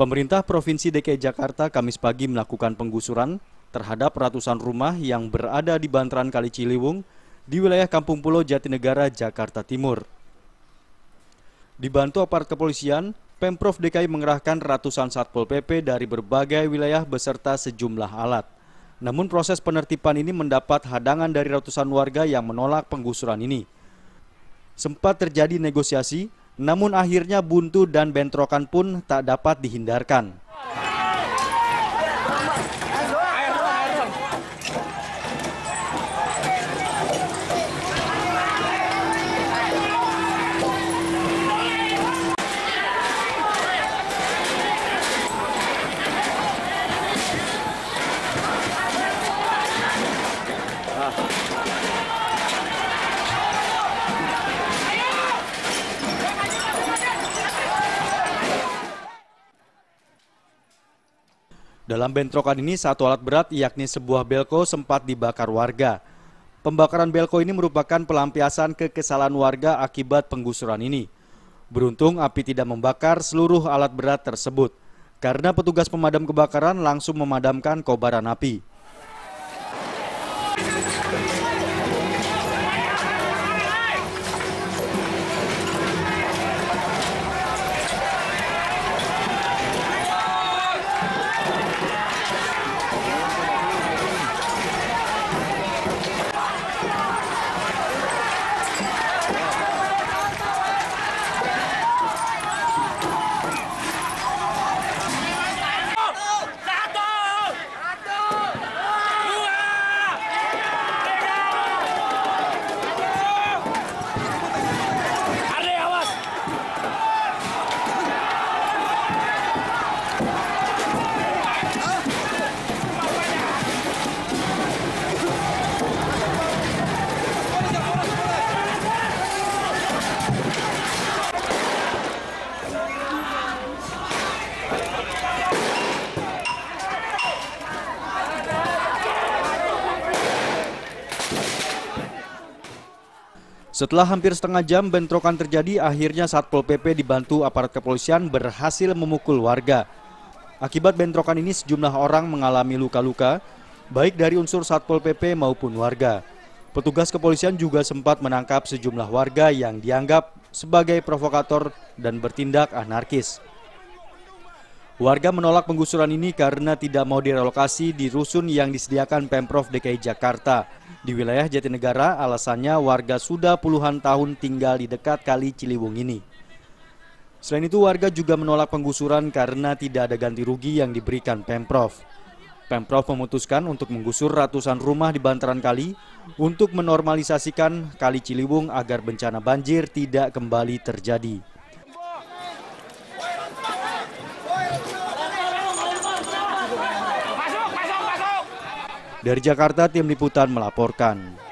Pemerintah Provinsi DKI Jakarta Kamis pagi melakukan penggusuran terhadap ratusan rumah yang berada di bantaran Kali Ciliwung di wilayah Kampung Pulau Jatinegara, Jakarta Timur. Dibantu aparat kepolisian, Pemprov DKI mengerahkan ratusan Satpol PP dari berbagai wilayah beserta sejumlah alat. Namun proses penertiban ini mendapat hadangan dari ratusan warga yang menolak penggusuran ini. Sempat terjadi negosiasi, namun akhirnya buntu dan bentrokan pun tak dapat dihindarkan. Dalam bentrokan ini, satu alat berat yakni sebuah belko sempat dibakar warga. Pembakaran belko ini merupakan pelampiasan kekesalan warga akibat penggusuran ini. Beruntung api tidak membakar seluruh alat berat tersebut karena petugas pemadam kebakaran langsung memadamkan kobaran api. Setelah hampir setengah jam bentrokan terjadi, akhirnya Satpol PP dibantu aparat kepolisian berhasil memukul warga. Akibat bentrokan ini sejumlah orang mengalami luka-luka, baik dari unsur Satpol PP maupun warga. Petugas kepolisian juga sempat menangkap sejumlah warga yang dianggap sebagai provokator dan bertindak anarkis. Warga menolak penggusuran ini karena tidak mau direlokasi di rusun yang disediakan Pemprov DKI Jakarta. Di wilayah Jatinegara, alasannya warga sudah puluhan tahun tinggal di dekat kali Ciliwung ini. Selain itu, warga juga menolak penggusuran karena tidak ada ganti rugi yang diberikan Pemprov. Pemprov memutuskan untuk menggusur ratusan rumah di bantaran kali untuk menormalisasikan kali Ciliwung agar bencana banjir tidak kembali terjadi. Dari Jakarta, tim liputan melaporkan.